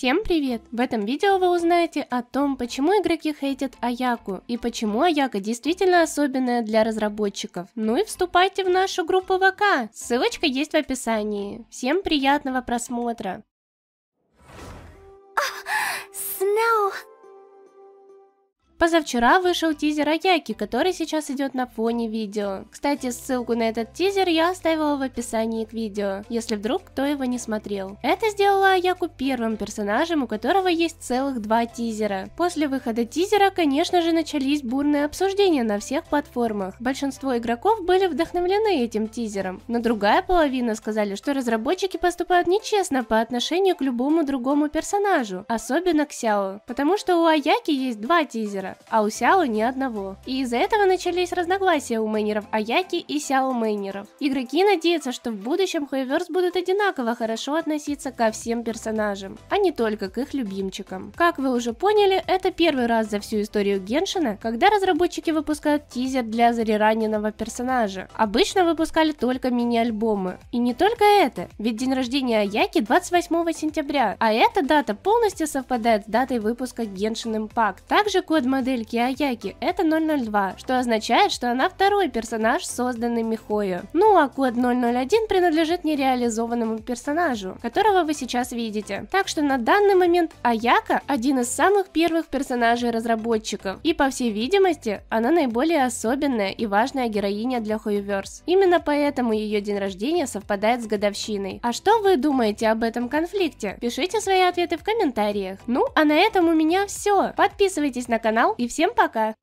Всем привет! В этом видео вы узнаете о том, почему игроки хейтят Аяку и почему Аяка действительно особенная для разработчиков. Ну и вступайте в нашу группу ВК, ссылочка есть в описании. Всем приятного просмотра! Позавчера вышел тизер Аяки, который сейчас идет на фоне видео. Кстати, ссылку на этот тизер я оставила в описании к видео, если вдруг кто его не смотрел. Это сделала Аяку первым персонажем, у которого есть целых два тизера. После выхода тизера, конечно же, начались бурные обсуждения на всех платформах. Большинство игроков были вдохновлены этим тизером, но другая половина сказали, что разработчики поступают нечестно по отношению к любому другому персонажу, особенно к Сяо, потому что у Аяки есть два тизера мастера, а у Сяо ни одного. И из-за этого начались разногласия у мейнеров Аяки и Сяо мейнеров. Игроки надеются, что в будущем Хайверс будут одинаково хорошо относиться ко всем персонажам, а не только к их любимчикам. Как вы уже поняли, это первый раз за всю историю Геншина, когда разработчики выпускают тизер для зарераненного персонажа. Обычно выпускали только мини-альбомы. И не только это, ведь день рождения Аяки 28 сентября, а эта дата полностью совпадает с датой выпуска Genshin Impact. Также Кодма модельки Аяки – это 002, что означает, что она второй персонаж, созданный Михою. Ну а код 001 принадлежит нереализованному персонажу, которого вы сейчас видите. Так что на данный момент Аяка – один из самых первых персонажей разработчиков, и по всей видимости, она наиболее особенная и важная героиня для Хуеверс. Именно поэтому ее день рождения совпадает с годовщиной. А что вы думаете об этом конфликте? Пишите свои ответы в комментариях. Ну а на этом у меня все. Подписывайтесь на канал канал и всем пока!